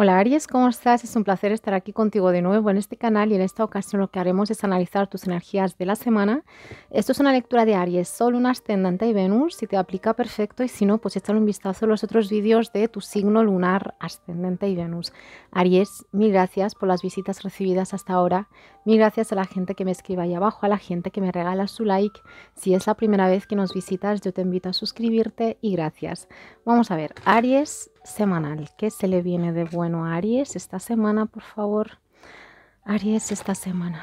Hola Aries, ¿cómo estás? Es un placer estar aquí contigo de nuevo en este canal y en esta ocasión lo que haremos es analizar tus energías de la semana. Esto es una lectura de Aries, Sol, Luna, Ascendente y Venus, si te aplica perfecto y si no, pues échale un vistazo a los otros vídeos de tu signo lunar, Ascendente y Venus. Aries, mil gracias por las visitas recibidas hasta ahora. Mil gracias a la gente que me escribe ahí abajo, a la gente que me regala su like. Si es la primera vez que nos visitas, yo te invito a suscribirte y gracias. Vamos a ver, Aries semanal. ¿Qué se le viene de bueno a Aries esta semana, por favor? Aries esta semana.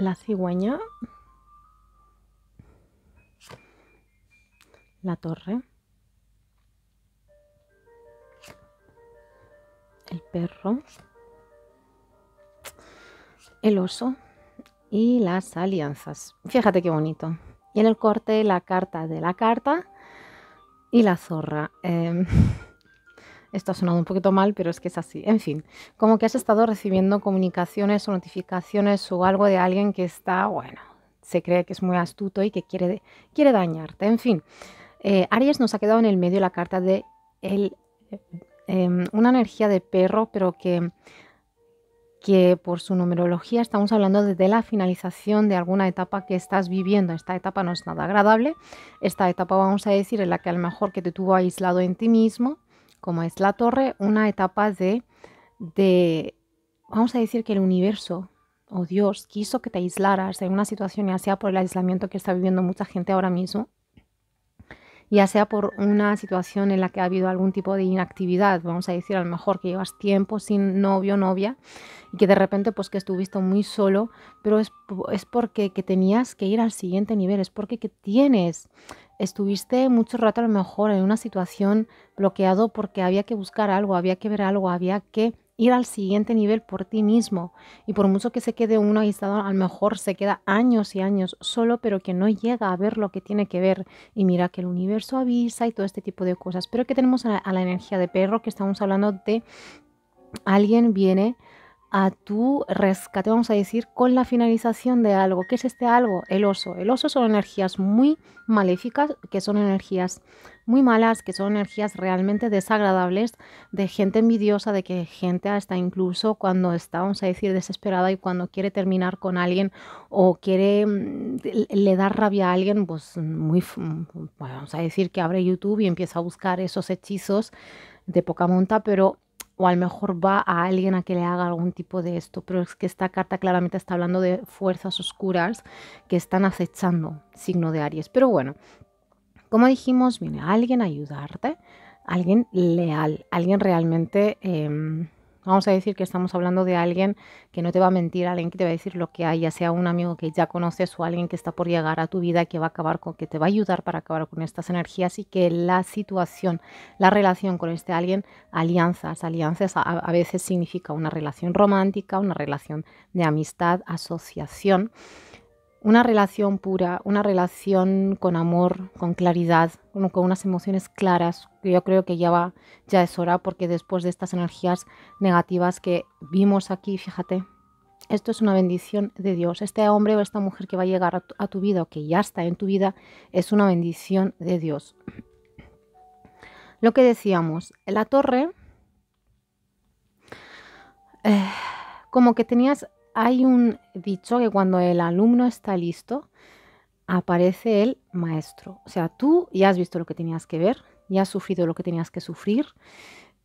la cigüeña, la torre, el perro, el oso y las alianzas. Fíjate qué bonito. Y en el corte la carta de la carta y la zorra. Em, Esto ha sonado un poquito mal, pero es que es así. En fin, como que has estado recibiendo comunicaciones o notificaciones o algo de alguien que está, bueno, se cree que es muy astuto y que quiere, quiere dañarte. En fin, eh, Aries nos ha quedado en el medio la carta de el, em, una energía de perro, pero que que por su numerología estamos hablando de, la finalización de alguna etapa que estás viviendo. Esta etapa no es nada agradable, esta etapa vamos a decir en la que a lo mejor que te tuvo aislado en ti mismo, como es la torre, una etapa de, de, vamos a decir que el universo o Dios quiso que te aislaras en una situación, ya sea por el aislamiento que está viviendo mucha gente ahora mismo, ya sea por una situación en la que ha habido algún tipo de inactividad, vamos a decir a lo mejor que llevas tiempo sin novio, o novia, y que de repente pues que estuviste muy solo, pero es, es porque que tenías que ir al siguiente nivel, es porque que tienes estuviste mucho rato a lo mejor en una situación bloqueado porque había que buscar algo, había que ver algo, había que ir al siguiente nivel por ti mismo. Y por mucho que se quede uno aislado, a lo mejor se queda años y años solo, pero que no llega a ver lo que tiene que ver. Y mira que el universo avisa y todo este tipo de cosas. Pero que tenemos a, a la energía de perro, que estamos hablando de alguien viene a tu rescate, vamos a decir, con la finalización de algo. ¿Qué es este algo? El oso. El oso son energías muy maléficas, que son energías muy malas, que son energías realmente desagradables de gente envidiosa, de que gente hasta incluso cuando está, vamos a decir, desesperada y cuando quiere terminar con alguien o quiere, mm, le dar rabia a alguien, pues muy, vamos a decir que abre YouTube y empieza a buscar esos hechizos de poca monta, pero o a lo mejor va a alguien a que le haga algún tipo de esto, pero es que esta carta claramente está hablando de fuerzas oscuras que están acechando, signo de Aries. Pero bueno, como dijimos, viene alguien a ayudarte, alguien leal, alguien realmente... Em, Vamos a decir que estamos hablando de alguien que no te va a mentir, alguien que te va a decir lo que hay, ya sea un amigo que ya conoces o alguien que está por llegar a tu vida, que va a acabar con, que te va a ayudar para acabar con estas energías y que la situación, la relación con este alguien, alianzas, alianzas a, a veces significa una relación romántica, una relación de amistad, asociación. Una relación pura, una relación con amor, con claridad, con unas emociones claras, que yo creo que ya va, ya es hora, porque después de estas energías negativas que vimos aquí, fíjate, esto es una bendición de Dios. Este hombre o esta mujer que va a llegar a tu, vida o que ya está en tu vida es una bendición de Dios. Lo que decíamos, la torre, eh, como que tenías hay un dicho que cuando el alumno está listo, aparece el maestro. O sea, tú ya has visto lo que tenías que ver, ya has sufrido lo que tenías que sufrir.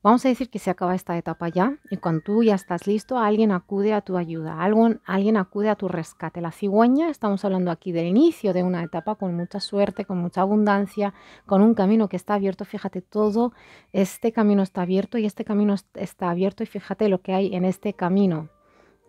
Vamos a decir que se acaba esta etapa ya y cuando tú ya estás listo, alguien acude a tu ayuda, alguien, alguien acude a tu rescate. La cigüeña, estamos hablando aquí del inicio de una etapa con mucha suerte, con mucha abundancia, con un camino que está abierto. Fíjate, todo este camino está abierto y este camino está abierto y fíjate lo que hay en este camino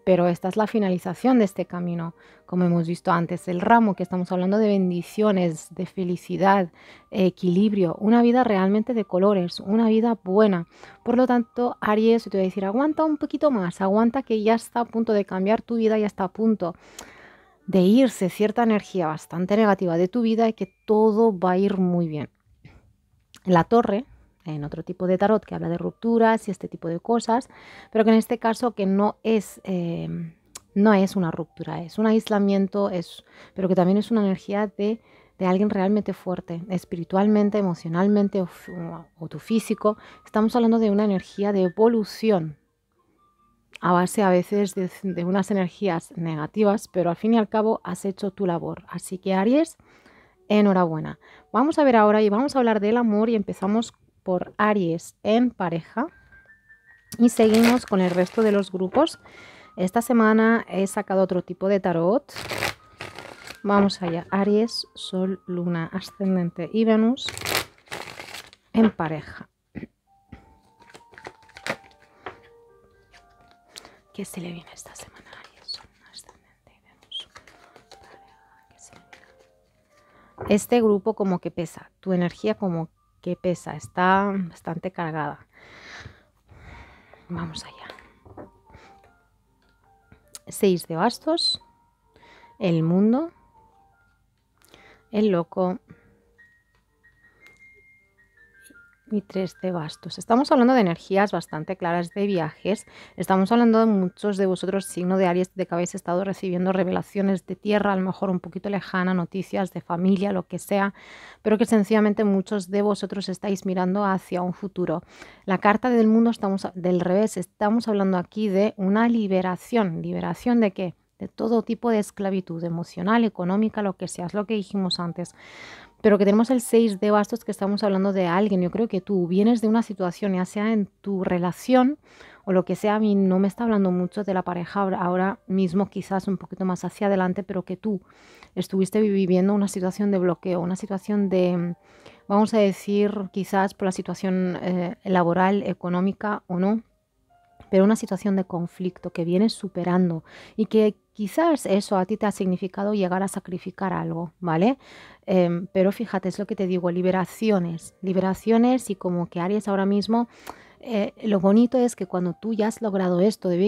pero esta es la finalización de este camino. Como hemos visto antes, el ramo, que estamos hablando de bendiciones, de felicidad, equilibrio, una vida realmente de colores, una vida buena. Por lo tanto, Aries, te voy a decir, aguanta un poquito más, aguanta que ya está a punto de cambiar tu vida, ya está a punto de irse cierta energía bastante negativa de tu vida y que todo va a ir muy bien. La torre, en otro tipo de tarot que habla de rupturas y este tipo de cosas, pero que en este caso que no es, eh, no es una ruptura, es un aislamiento, es, pero que también es una energía de, alguien realmente fuerte, espiritualmente, emocionalmente o, tu físico. Estamos hablando de una energía de evolución, a base a veces de, unas energías negativas, pero al fin y al cabo has hecho tu labor. Así que Aries, enhorabuena. Vamos a ver ahora y vamos a hablar del amor y empezamos por Aries en pareja. Y seguimos con el resto de los grupos. Esta semana he sacado otro tipo de tarot. Vamos allá. Aries, Sol, Luna, Ascendente y Venus en pareja. ¿Qué se le viene esta semana Este grupo como que pesa. Tu energía como pesa, está bastante cargada. Vamos allá. seis de bastos, el mundo, el loco, y tres de bastos. Estamos hablando de energías bastante claras de viajes. Estamos hablando de muchos de vosotros, signo de Aries, de que habéis estado recibiendo revelaciones de tierra, a lo mejor un poquito lejana, noticias de familia, lo que sea, pero que sencillamente muchos de vosotros estáis mirando hacia un futuro. La carta del mundo estamos del revés, estamos hablando aquí de una liberación. ¿Liberación de qué? de todo tipo de esclavitud emocional, económica, lo que sea, es lo que dijimos antes pero que tenemos el 6 de bastos que estamos hablando de alguien. Yo creo que tú vienes de una situación, ya sea en tu relación o lo que sea, a mí no me está hablando mucho de la pareja ahora mismo, quizás un poquito más hacia adelante, pero que tú estuviste viviendo una situación de bloqueo, una situación de, vamos a decir, quizás por la situación eh, laboral, económica o no, pero una situación de conflicto que vienes superando y que Quizás eso a ti te ha significado llegar a sacrificar algo, ¿vale? Em, pero fíjate, es lo que te digo, liberaciones, liberaciones y como que Aries ahora mismo eh, lo bonito es que cuando tú ya has logrado esto de,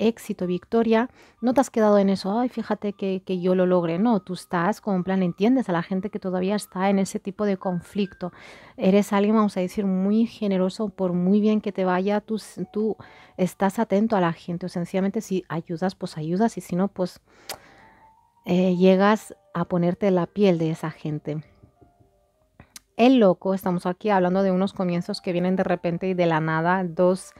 éxito, victoria, no te has quedado en eso, ay, fíjate que, yo lo logré, no, tú estás con plan, entiendes a la gente que todavía está en ese tipo de conflicto. Eres alguien, vamos a decir, muy generoso, por muy bien que te vaya, tú, estás atento a la gente, o sencillamente si ayudas, pues ayudas, y si no, pues eh, llegas a ponerte la piel de esa gente. El Loco, estamos aquí hablando de unos comienzos que vienen de repente y de la nada, dos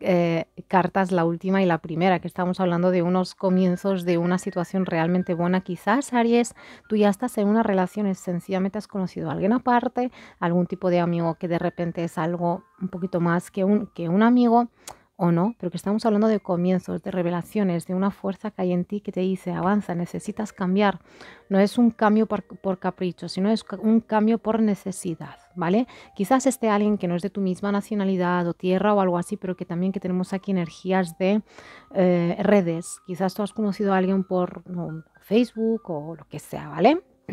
eh, cartas, la última y la primera, que estamos hablando de unos comienzos de una situación realmente buena. Quizás, Aries, tú ya estás en una relación, sencillamente has conocido a alguien aparte, algún tipo de amigo que de repente es algo un poquito más que un, que un amigo o no, pero que estamos hablando de comienzos, de revelaciones, de una fuerza que hay en ti que te dice, avanza, necesitas cambiar. No es un cambio por, capricho, sino es un cambio por necesidad, ¿vale? Quizás esté alguien que no es de tu misma nacionalidad o tierra o algo así, pero que también que tenemos aquí energías de eh, redes. Quizás tú has conocido a alguien por Facebook o lo que sea, ¿vale?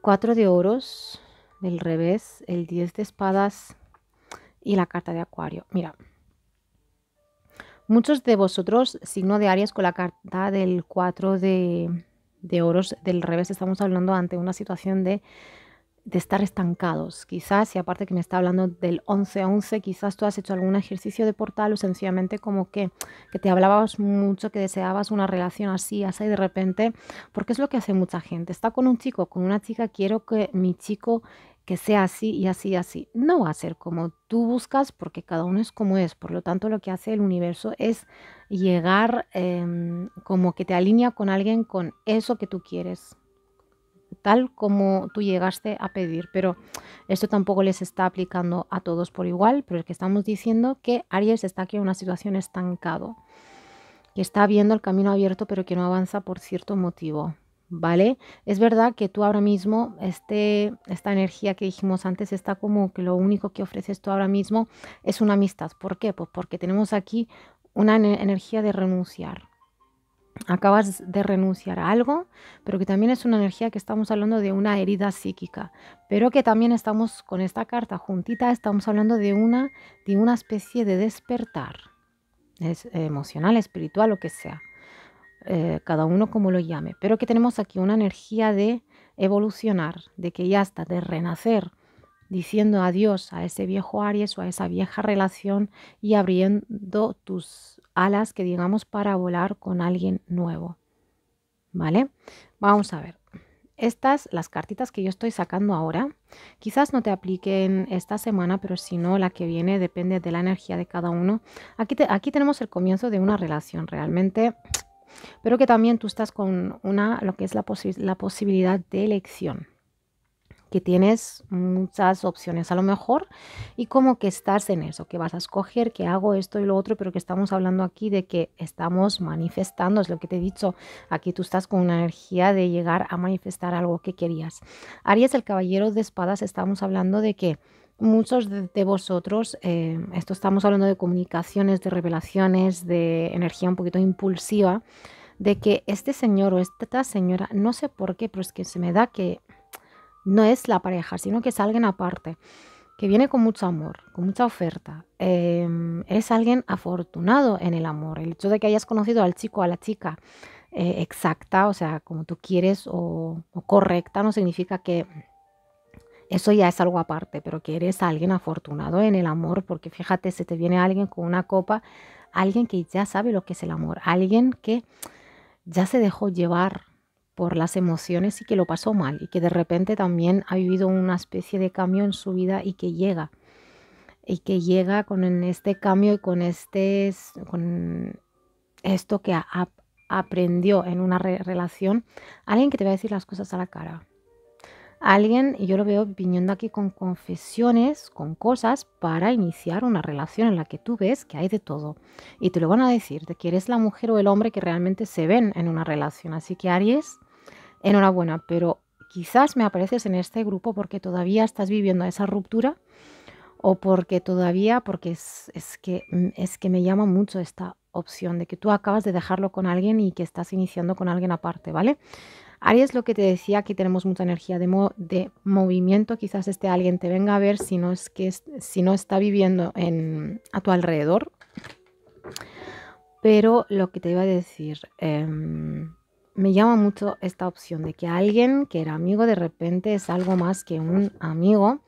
Cuatro de oros del revés, el diez de espadas y la carta de Acuario. Mira, muchos de vosotros, signo de Aries con la carta del 4 de, de oros del revés, estamos hablando ante una situación de, de estar estancados. Quizás, y aparte que me está hablando del 11-11, quizás tú has hecho algún ejercicio de portal o sencillamente como que, que te hablabas mucho, que deseabas una relación así, así de repente, porque es lo que hace mucha gente. Está con un chico, con una chica, quiero que mi chico que sea así y así y así. No va a ser como tú buscas porque cada uno es como es. Por lo tanto, lo que hace el universo es llegar em, como que te alinea con alguien con eso que tú quieres, tal como tú llegaste a pedir. Pero esto tampoco les está aplicando a todos por igual, pero es que estamos diciendo que Aries está aquí en una situación estancado, que está viendo el camino abierto pero que no avanza por cierto motivo ¿vale? Es verdad que tú ahora mismo, este, esta energía que dijimos antes, está como que lo único que ofreces tú ahora mismo es una amistad. ¿Por qué? Pues porque tenemos aquí una energía de renunciar. Acabas de renunciar a algo, pero que también es una energía que estamos hablando de una herida psíquica, pero que también estamos con esta carta juntita, estamos hablando de una, de una especie de despertar, es emocional, espiritual, lo que sea. Eh, cada uno como lo llame, pero que tenemos aquí una energía de evolucionar, de que ya está, de renacer, diciendo adiós a ese viejo Aries o a esa vieja relación y abriendo tus alas, que digamos, para volar con alguien nuevo. ¿Vale? Vamos a ver. Estas, las cartitas que yo estoy sacando ahora, quizás no te apliquen esta semana, pero si no, la que viene depende de la energía de cada uno. Aquí, aquí tenemos el comienzo de una relación. Realmente pero que también tú estás con una, lo que es la, la posibilidad de elección, que tienes muchas opciones a lo mejor y como que estás en eso, que vas a escoger, que hago esto y lo otro, pero que estamos hablando aquí de que estamos manifestando, es lo que te he dicho, aquí tú estás con una energía de llegar a manifestar algo que querías. Aries, el caballero de espadas, estamos hablando de que muchos de, vosotros, eh, esto estamos hablando de comunicaciones, de revelaciones, de energía un poquito impulsiva, de que este señor o esta señora, no sé por qué, pero es que se me da que no es la pareja, sino que es alguien aparte, que viene con mucho amor, con mucha oferta. eres em, alguien afortunado en el amor. El hecho de que hayas conocido al chico o a la chica eh, exacta, o sea, como tú quieres o correcta, no significa que eso ya es algo aparte, pero que eres alguien afortunado en el amor, porque fíjate, se te viene alguien con una copa, alguien que ya sabe lo que es el amor, alguien que ya se dejó llevar por las emociones y que lo pasó mal y que de repente también ha vivido una especie de cambio en su vida y que llega y que llega con este cambio y con este con esto que aprendió en una relación alguien que te va a decir las cosas a la cara alguien, y yo lo veo viniendo aquí con confesiones, con cosas para iniciar una relación en la que tú ves que hay de todo. Y te lo van a decir, de que eres la mujer o el hombre que realmente se ven en una relación. Así que Aries, enhorabuena, pero quizás me apareces en este grupo porque todavía estás viviendo esa ruptura o porque todavía, porque que, mm, es que me llama mucho esta opción de que tú acabas de dejarlo con alguien y que estás iniciando con alguien aparte, ¿vale? Aries, lo que te decía, que tenemos mucha energía de, movimiento. Quizás este alguien te venga a ver si no, es que si no está viviendo en, a tu alrededor. Pero lo que te iba a decir, em, me llama mucho esta opción de que alguien que era amigo de repente es algo más que un amigo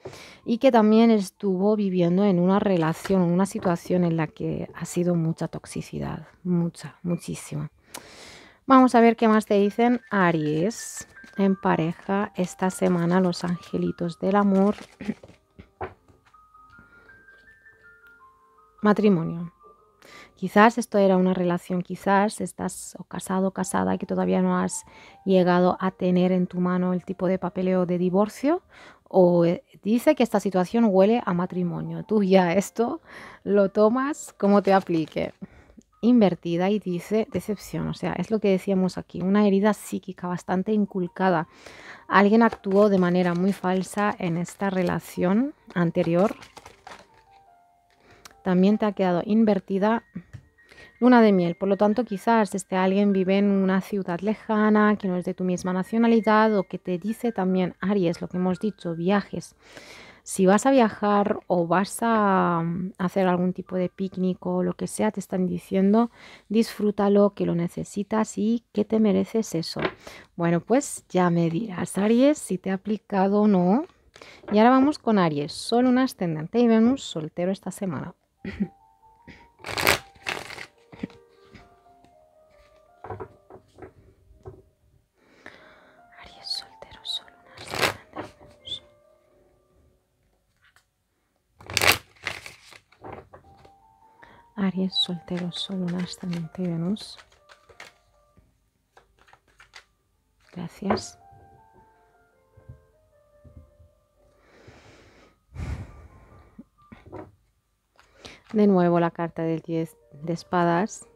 y que también estuvo viviendo en una relación, una situación en la que ha sido mucha toxicidad, mucha, muchísima. Vamos a ver qué más te dicen Aries en pareja esta semana, los angelitos del amor. Matrimonio. Quizás esto era una relación, quizás estás casado o casada que todavía no has llegado a tener en tu mano el tipo de papeleo de divorcio o eh, dice que esta situación huele a matrimonio. Tú ya esto lo tomas como te aplique invertida y dice decepción. O sea, es lo que decíamos aquí, una herida psíquica bastante inculcada. Alguien actuó de manera muy falsa en esta relación anterior. También te ha quedado invertida luna de miel. Por lo tanto, quizás este alguien vive en una ciudad lejana, que no es de tu misma nacionalidad o que te dice también, Aries, lo que hemos dicho, viajes si vas a viajar o vas a mm, hacer algún tipo de picnic o lo que sea, te están diciendo, disfrútalo, que lo necesitas y que te mereces eso. Bueno, pues ya me dirás, Aries, si te ha aplicado o no. Y ahora vamos con Aries, solo un ascendente y Venus soltero esta semana. es soltero solo Venus. Gracias. De nuevo la carta del 10 de espadas,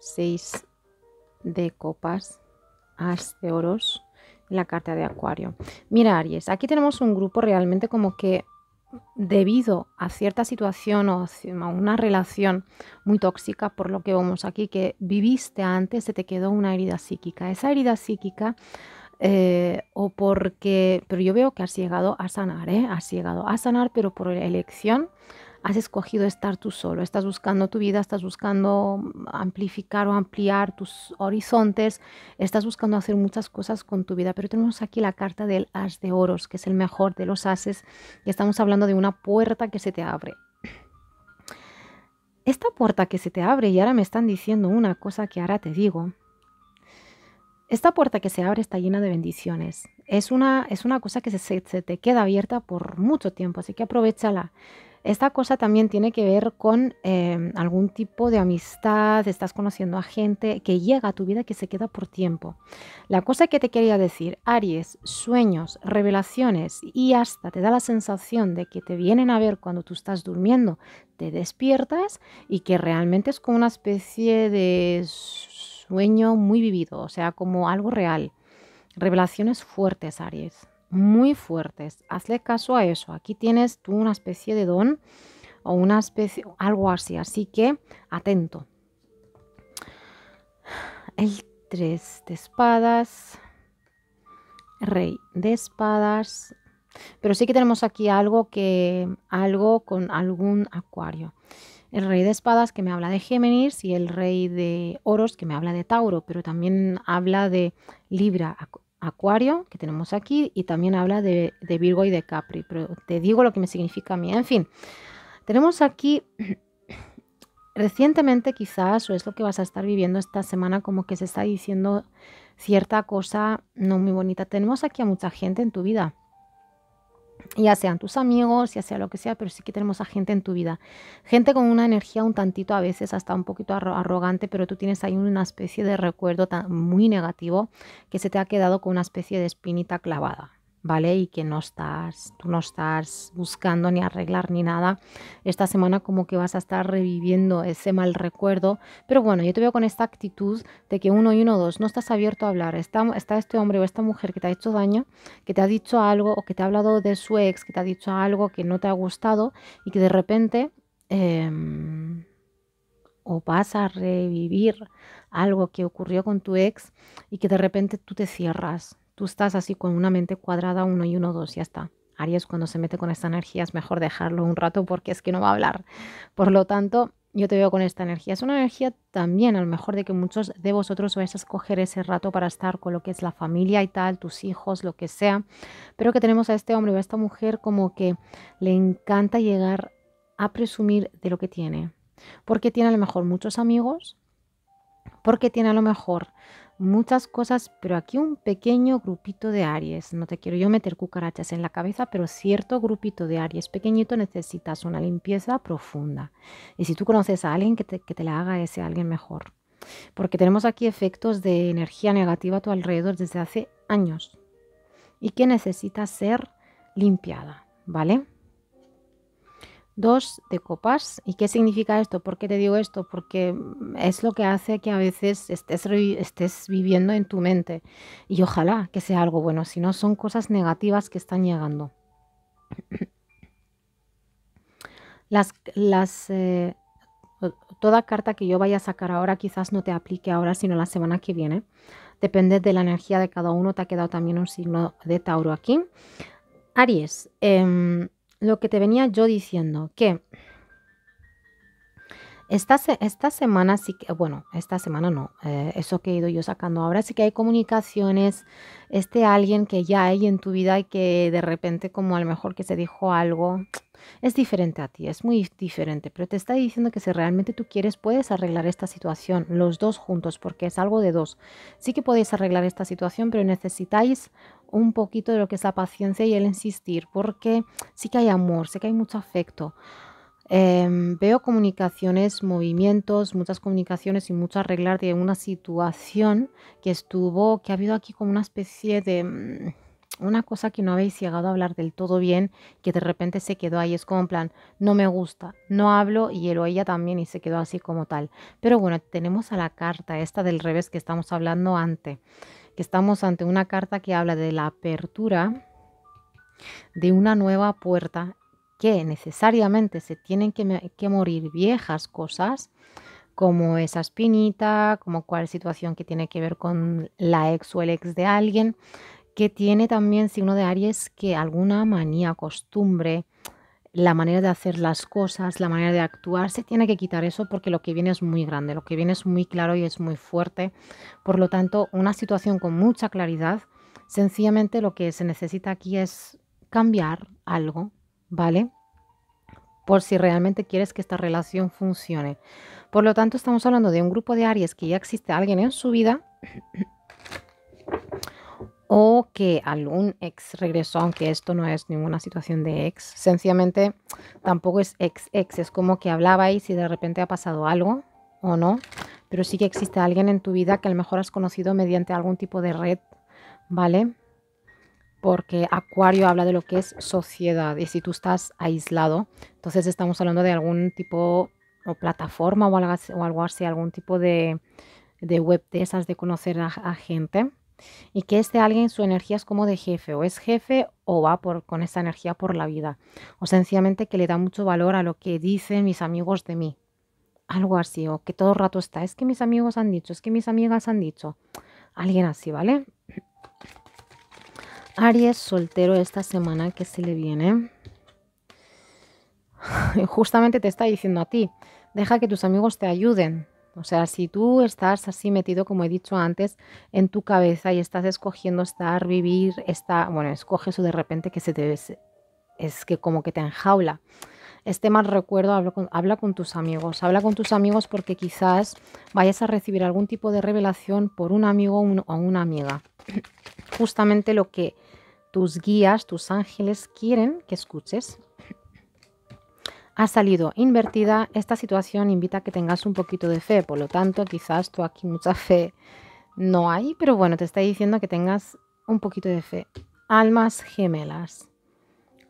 6 de copas, as de oros, y la carta de acuario. Mira Aries, aquí tenemos un grupo realmente como que debido a cierta situación o a una relación muy tóxica, por lo que vemos aquí, que viviste antes, se te quedó una herida psíquica. Esa herida psíquica, eh, o porque, pero yo veo que has llegado a sanar, ¿eh? has llegado a sanar, pero por elección has escogido estar tú solo, estás buscando tu vida, estás buscando mm, amplificar o ampliar tus horizontes, estás buscando hacer muchas cosas con tu vida, pero tenemos aquí la carta del as de oros, que es el mejor de los ases, y estamos hablando de una puerta que se te abre. Esta puerta que se te abre, y ahora me están diciendo una cosa que ahora te digo, esta puerta que se abre está llena de bendiciones. Es una, es una cosa que se, se, te queda abierta por mucho tiempo, así que aprovechala. Esta cosa también tiene que ver con em, algún tipo de amistad, estás conociendo a gente que llega a tu vida que se queda por tiempo. La cosa que te quería decir, Aries, sueños, revelaciones y hasta te da la sensación de que te vienen a ver cuando tú estás durmiendo, te despiertas y que realmente es como una especie de sueño muy vivido, o sea, como algo real. Revelaciones fuertes, Aries muy fuertes. Hazle caso a eso. Aquí tienes tú una especie de don o una especie, algo así. Así que atento. El 3 de espadas. Rey de espadas. Pero sí que tenemos aquí algo que. algo con algún acuario. El rey de espadas que me habla de Géminis y el rey de oros que me habla de Tauro, pero también habla de Libra, Acuario, que tenemos aquí, y también habla de, Virgo y de Capri, pero te digo lo que me significa a mí. En fin, tenemos aquí recientemente quizás, o es lo que vas a estar viviendo esta semana, como que se está diciendo cierta cosa no muy bonita. Tenemos aquí a mucha gente en tu vida ya sean tus amigos, ya sea lo que sea, pero sí que tenemos a gente en tu vida. Gente con una energía un tantito a veces hasta un poquito arrogante, pero tú tienes ahí una especie de recuerdo tan, muy negativo que se te ha quedado con una especie de espinita clavada. ¿vale? Y que no estás, tú no estás buscando ni arreglar ni nada. Esta semana como que vas a estar reviviendo ese mal recuerdo, pero bueno, yo te veo con esta actitud de que uno y uno, dos, no estás abierto a hablar. Está, este hombre o esta mujer que te ha hecho daño, que te ha dicho algo o que te ha hablado de su ex, que te ha dicho algo que no te ha gustado y que de repente... Em, o vas a revivir algo que ocurrió con tu ex y que de repente tú te cierras tú estás así con una mente cuadrada, uno y uno, dos, ya está. Aries cuando se mete con esta energía es mejor dejarlo un rato porque es que no va a hablar. Por lo tanto, yo te veo con esta energía. Es una energía también, a lo mejor, de que muchos de vosotros vais a escoger ese rato para estar con lo que es la familia y tal, tus hijos, lo que sea. Pero que tenemos a este hombre o a esta mujer como que le encanta llegar a presumir de lo que tiene. Porque tiene a lo mejor muchos amigos, porque tiene a lo mejor muchas cosas, pero aquí un pequeño grupito de Aries. No te quiero yo meter cucarachas en la cabeza, pero cierto grupito de Aries pequeñito necesitas una limpieza profunda. Y si tú conoces a alguien, que te, la haga ese alguien mejor. Porque tenemos aquí efectos de energía negativa a tu alrededor desde hace años y que necesita ser limpiada, ¿vale? dos de copas. ¿Y qué significa esto? ¿Por qué te digo esto? Porque es lo que hace que a veces estés, estés viviendo en tu mente. Y ojalá que sea algo bueno, si no son cosas negativas que están llegando. Las, eh, toda carta que yo vaya a sacar ahora quizás no te aplique ahora, sino la semana que viene. Depende de la energía de cada uno. Te ha quedado también un signo de Tauro aquí. Aries. Em, lo que te venía yo diciendo, que esta, esta semana sí que, bueno, esta semana no, eh, eso que he ido yo sacando ahora sí que hay comunicaciones, este alguien que ya hay en tu vida y que de repente como a lo mejor que se dijo algo, es diferente a ti, es muy diferente, pero te está diciendo que si realmente tú quieres puedes arreglar esta situación, los dos juntos, porque es algo de dos. Sí que podéis arreglar esta situación, pero necesitáis un poquito de lo que es la paciencia y el insistir, porque sí que hay amor, sí que hay mucho afecto. Em, veo comunicaciones, movimientos, muchas comunicaciones y mucho arreglar de una situación que estuvo, que ha habido aquí como una especie de mm, una cosa que no habéis llegado a hablar del todo bien, que de repente se quedó ahí, es como en plan, no me gusta, no hablo y él o ella también y se quedó así como tal. Pero bueno, tenemos a la carta esta del revés que estamos hablando antes, que estamos ante una carta que habla de la apertura de una nueva puerta que necesariamente se tienen que, morir viejas cosas, como esa espinita, como cualquier situación que tiene que ver con la ex o el ex de alguien, que tiene también signo de Aries que alguna manía, costumbre, la manera de hacer las cosas, la manera de actuar, se tiene que quitar eso porque lo que viene es muy grande, lo que viene es muy claro y es muy fuerte. Por lo tanto, una situación con mucha claridad, sencillamente lo que se necesita aquí es cambiar algo, ¿vale? Por si realmente quieres que esta relación funcione. Por lo tanto, estamos hablando de un grupo de Aries que ya existe alguien en su vida o que algún ex regresó, aunque esto no es ninguna situación de ex, sencillamente tampoco es ex-ex, es como que hablabais y de repente ha pasado algo o no, pero sí que existe alguien en tu vida que a lo mejor has conocido mediante algún tipo de red, ¿vale? porque Acuario habla de lo que es sociedad y si tú estás aislado, entonces estamos hablando de algún tipo o plataforma o algo, así, algún tipo de, web de esas de conocer a, gente y que este alguien su energía es como de jefe o es jefe o va por, con esa energía por la vida o sencillamente que le da mucho valor a lo que dicen mis amigos de mí. Algo así, o que todo rato está, es que mis amigos han dicho, es que mis amigas han dicho. Alguien así, ¿vale? Aries soltero esta semana que se le viene. Justamente te está diciendo a ti, deja que tus amigos te ayuden. O sea, si tú estás así metido, como he dicho antes, en tu cabeza y estás escogiendo estar, vivir, está, bueno, escoges o de repente que se te es que como que te enjaula este mal recuerdo, habla con, tus amigos. Habla con tus amigos porque quizás vayas a recibir algún tipo de revelación por un amigo o una amiga. Justamente lo que tus guías, tus ángeles quieren que escuches. Ha salido invertida, esta situación invita a que tengas un poquito de fe, por lo tanto quizás tú aquí mucha fe no hay, pero bueno, te está diciendo que tengas un poquito de fe. Almas gemelas.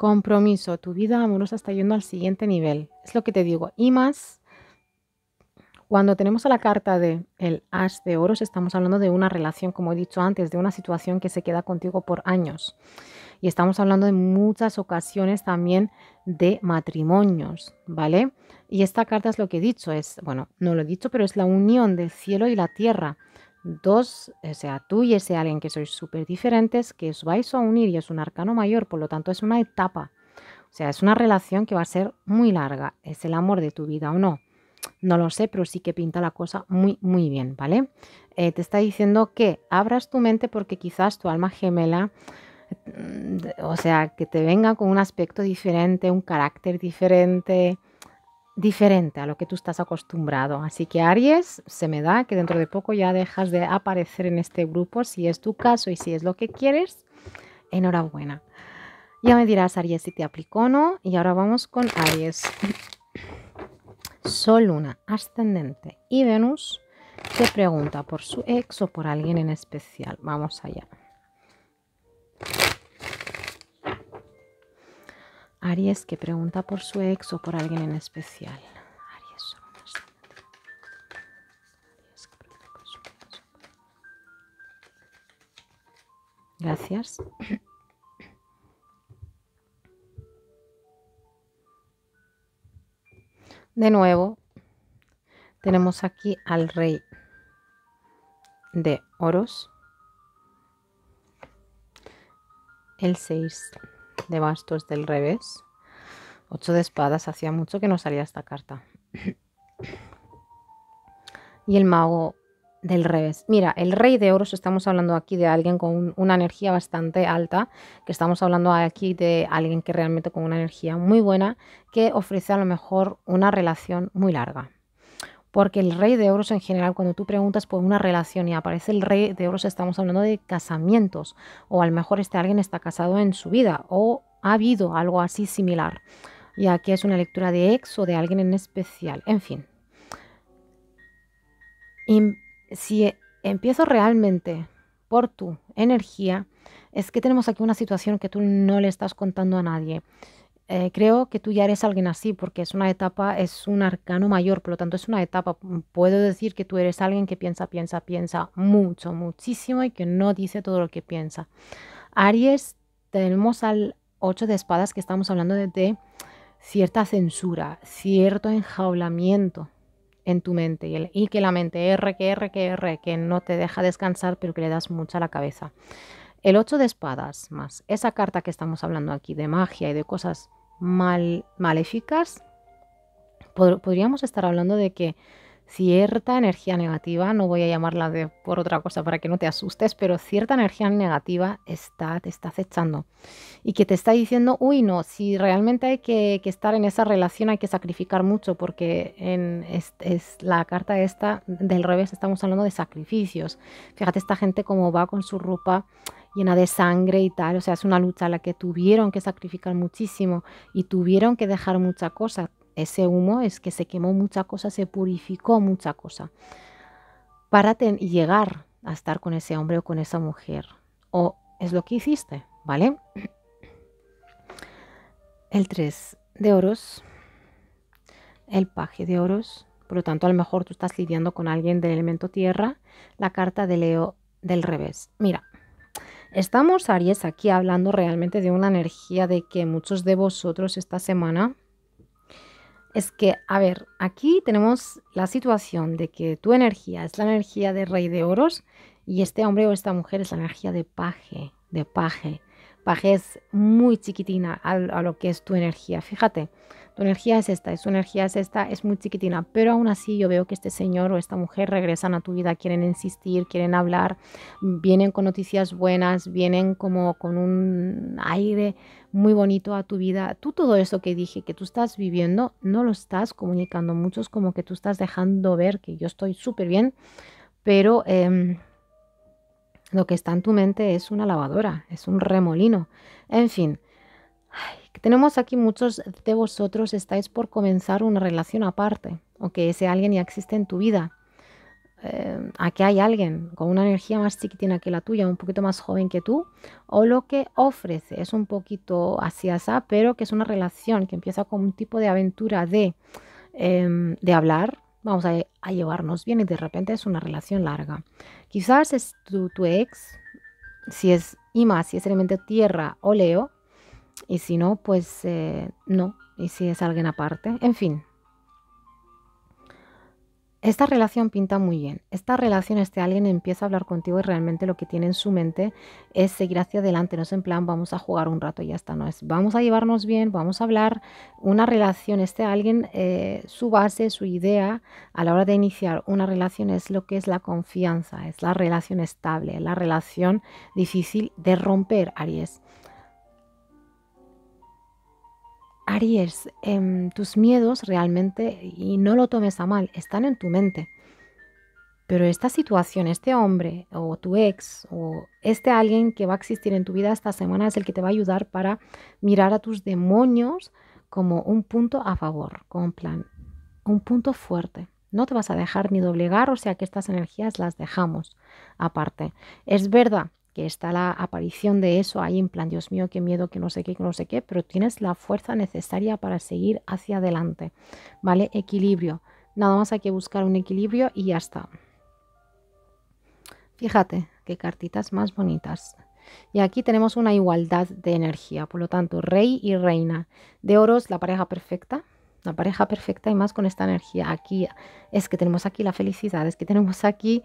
Compromiso, tu vida amorosa está yendo al siguiente nivel. Es lo que te digo. Y más, cuando tenemos a la carta de el as de oros, estamos hablando de una relación, como he dicho antes, de una situación que se queda contigo por años. Y estamos hablando de muchas ocasiones también de matrimonios, ¿vale? Y esta carta es lo que he dicho, es, bueno, no lo he dicho, pero es la unión del cielo y la tierra dos, o eh, sea, tú y ese alguien que sois súper diferentes, que os vais a unir y es un arcano mayor, por lo tanto es una etapa. O sea, es una relación que va a ser muy larga. ¿Es el amor de tu vida o no? No lo sé, pero sí que pinta la cosa muy, muy bien, ¿vale? Eh, te está diciendo que abras tu mente porque quizás tu alma gemela, mm, o sea, que te venga con un aspecto diferente, un carácter diferente, diferente a lo que tú estás acostumbrado. Así que Aries, se me da que dentro de poco ya dejas de aparecer en este grupo. Si es tu caso y si es lo que quieres, enhorabuena. Ya me dirás, Aries, si te aplicó o no. Y ahora vamos con Aries. Sol, Luna, Ascendente y Venus te pregunta por su ex o por alguien en especial. Vamos allá. Aries que pregunta por su ex o por alguien en especial. Aries Aries que Gracias. De nuevo, tenemos aquí al rey de oros, el seis de bastos del revés. Ocho de espadas, hacía mucho que no salía esta carta. Y el mago del revés. Mira, el rey de oros, estamos hablando aquí de alguien con una energía bastante alta, que estamos hablando aquí de alguien que realmente con una energía muy buena, que ofrece a lo mejor una relación muy larga. Porque el rey de oros en general, cuando tú preguntas por una relación y aparece el rey de oros, estamos hablando de casamientos. O a lo mejor este alguien está casado en su vida o ha habido algo así similar. Y aquí es una lectura de ex o de alguien en especial. En fin. Y si empiezo realmente por tu energía, es que tenemos aquí una situación que tú no le estás contando a nadie. Eh, creo que tú ya eres alguien así porque es una etapa, es un arcano mayor, por lo tanto es una etapa. Mm, puedo decir que tú eres alguien que piensa, piensa, piensa mucho, muchísimo y que no dice todo lo que piensa. Aries, tenemos al 8 de espadas que estamos hablando de, cierta censura, cierto enjaulamiento en tu mente y, que la mente R, que R, que R, que no te deja descansar pero que le das a la cabeza. El 8 de espadas más esa carta que estamos hablando aquí de magia y de cosas mal, maléficas, podríamos estar hablando de que cierta energía negativa, no voy a llamarla de, por otra cosa para que no te asustes, pero cierta energía negativa está, te está acechando y que te está diciendo, uy, no, si realmente hay que, estar en esa relación hay que sacrificar mucho porque en es, la carta esta del revés estamos hablando de sacrificios. Fíjate esta gente como va con su ropa llena de sangre y tal. O sea, es una lucha a la que tuvieron que sacrificar muchísimo y tuvieron que dejar mucha cosa. Ese humo es que se quemó mucha cosa, se purificó mucha cosa para llegar a estar con ese hombre o con esa mujer. O es lo que hiciste, ¿vale? El 3 de oros, el paje de oros. Por lo tanto, a lo mejor tú estás lidiando con alguien del elemento tierra, la carta de Leo del revés. Mira, Estamos, Aries, aquí hablando realmente de una energía de que muchos de vosotros esta semana... Es que, a ver, aquí tenemos la situación de que tu energía es la energía de rey de oros y este hombre o esta mujer es la energía de paje, de paje. Pajes muy chiquitina a, lo que es tu energía. Fíjate, tu energía es esta, su energía es esta, es muy chiquitina, pero aún así yo veo que este señor o esta mujer regresan a tu vida, quieren insistir, quieren hablar, vienen con noticias buenas, vienen como con un aire muy bonito a tu vida. Tú todo eso que dije que tú estás viviendo, no lo estás comunicando. Muchos como que tú estás dejando ver que yo estoy súper bien, pero... Em, lo que está en tu mente es una lavadora, es un remolino. En fin, tenemos aquí muchos de vosotros estáis por comenzar una relación aparte, o que ese alguien ya existe en tu vida. Eh, aquí hay alguien con una energía más chiquitina que la tuya, un poquito más joven que tú, o lo que ofrece es un poquito así, así, pero que es una relación que empieza con un tipo de aventura de, em, hablar, vamos a llevarnos bien y de repente es una relación larga. Quizás es tu, ex, si es IMA, si es elemento tierra o Leo, y si no, pues eh, no, y si es alguien aparte, en fin, esta relación pinta muy bien. Esta relación, este alguien empieza a hablar contigo y realmente lo que tiene en su mente es seguir hacia adelante, no es en plan vamos a jugar un rato y ya está, no es vamos a llevarnos bien, vamos a hablar. Una relación, este alguien, eh, su base, su idea a la hora de iniciar una relación es lo que es la confianza, es la relación estable, es la relación difícil de romper, Aries. Aries, em, tus miedos realmente, y no lo tomes a mal, están en tu mente. Pero esta situación, este hombre o tu ex o este alguien que va a existir en tu vida esta semana es el que te va a ayudar para mirar a tus demonios como un punto a favor, como un plan, un punto fuerte. No te vas a dejar ni doblegar, o sea que estas energías las dejamos aparte. Es verdad está la aparición de eso ahí en plan, Dios mío, qué miedo, que no sé qué, que no sé qué, pero tienes la fuerza necesaria para seguir hacia adelante, ¿vale? Equilibrio. Nada más hay que buscar un equilibrio y ya está. Fíjate, qué cartitas más bonitas. Y aquí tenemos una igualdad de energía, por lo tanto, rey y reina. De oros, la pareja perfecta, la pareja perfecta y más con esta energía. Aquí es que tenemos aquí la felicidad, es que tenemos aquí,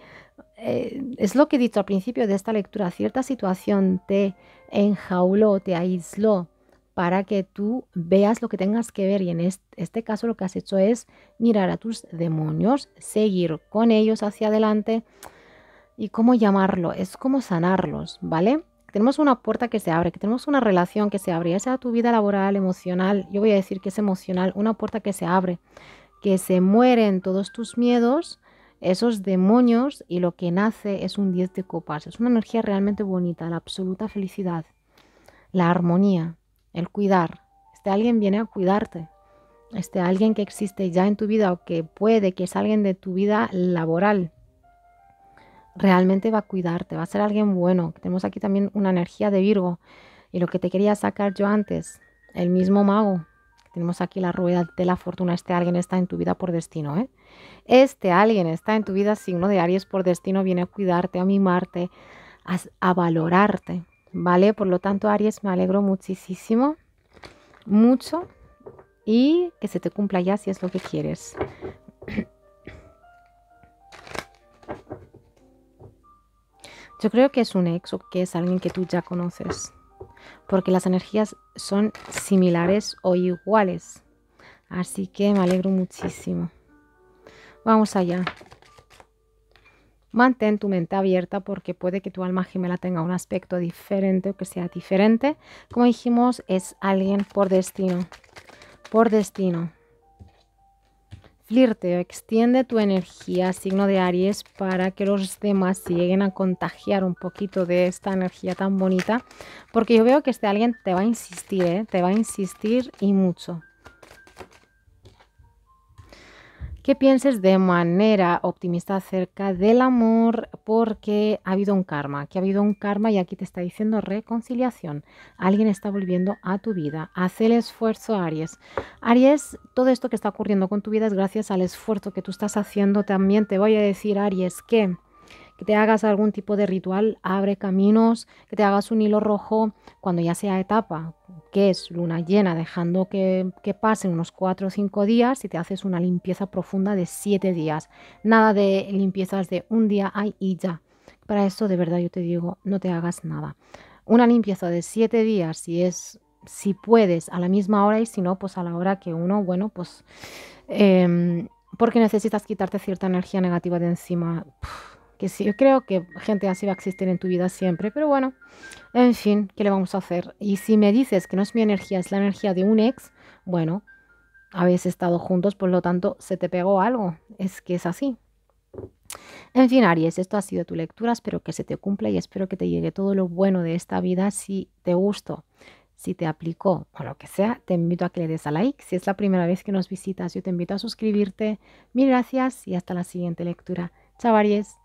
eh, es lo que he dicho al principio de esta lectura, cierta situación te enjauló, te aisló para que tú veas lo que tengas que ver y en este, este caso lo que has hecho es mirar a tus demonios, seguir con ellos hacia adelante y cómo llamarlo, es como sanarlos, ¿vale? tenemos una puerta que se abre, que tenemos una relación que se abre, ya sea tu vida laboral, emocional, yo voy a decir que es emocional, una puerta que se abre, que se mueren todos tus miedos, esos demonios y lo que nace es un 10 de copas, es una energía realmente bonita, la absoluta felicidad, la armonía, el cuidar. Este alguien viene a cuidarte, este alguien que existe ya en tu vida o que puede que es alguien de tu vida laboral, realmente va a cuidarte, va a ser alguien bueno. Tenemos aquí también una energía de Virgo. Y lo que te quería sacar yo antes, el mismo mago. Tenemos aquí la rueda de la fortuna. Este alguien está en tu vida por destino. ¿eh? Este alguien está en tu vida, signo de Aries por destino, viene a cuidarte, a mimarte, a, a valorarte. ¿Vale? Por lo tanto, Aries, me alegro muchísimo, mucho. Y que se te cumpla ya si es lo que quieres. Yo creo que es un ex o que es alguien que tú ya conoces, porque las energías son similares o iguales. Así que me alegro muchísimo. Vamos allá. Mantén tu mente abierta porque puede que tu alma gemela tenga un aspecto diferente o que sea diferente. Como dijimos, es alguien por destino. Por destino. Flirte, extiende tu energía, signo de Aries, para que los demás lleguen a contagiar un poquito de esta energía tan bonita, porque yo veo que este alguien te va a insistir, ¿eh? te va a insistir y mucho. que pienses de manera optimista acerca del amor porque ha habido un karma, que ha habido un karma y aquí te está diciendo reconciliación. Alguien está volviendo a tu vida. Haz el esfuerzo, Aries. Aries, todo esto que está ocurriendo con tu vida es gracias al esfuerzo que tú estás haciendo. También te voy a decir, Aries, que que te hagas algún tipo de ritual, abre caminos, que te hagas un hilo rojo cuando ya sea etapa, que es luna llena, dejando que, pasen unos cuatro o cinco días y te haces una limpieza profunda de siete días. Nada de limpiezas de un día, ahí y ya. Para eso, de verdad yo te digo, no te hagas nada. Una limpieza de siete días, si es si puedes, a la misma hora y si no, pues a la hora que uno, bueno, pues em, porque necesitas quitarte cierta energía negativa de encima que sí, yo creo que gente así va a existir en tu vida siempre, pero bueno, en fin, ¿qué le vamos a hacer? Y si me dices que no es mi energía, es la energía de un ex, bueno, habéis estado juntos, por lo tanto, se te pegó algo, es que es así. En fin, Aries, esto ha sido tu lectura, espero que se te cumpla y espero que te llegue todo lo bueno de esta vida si te gustó. Si te aplicó o lo que sea, te invito a que le des a like. Si es la primera vez que nos visitas, yo te invito a suscribirte. Mil gracias y hasta la siguiente lectura. Chao, Aries.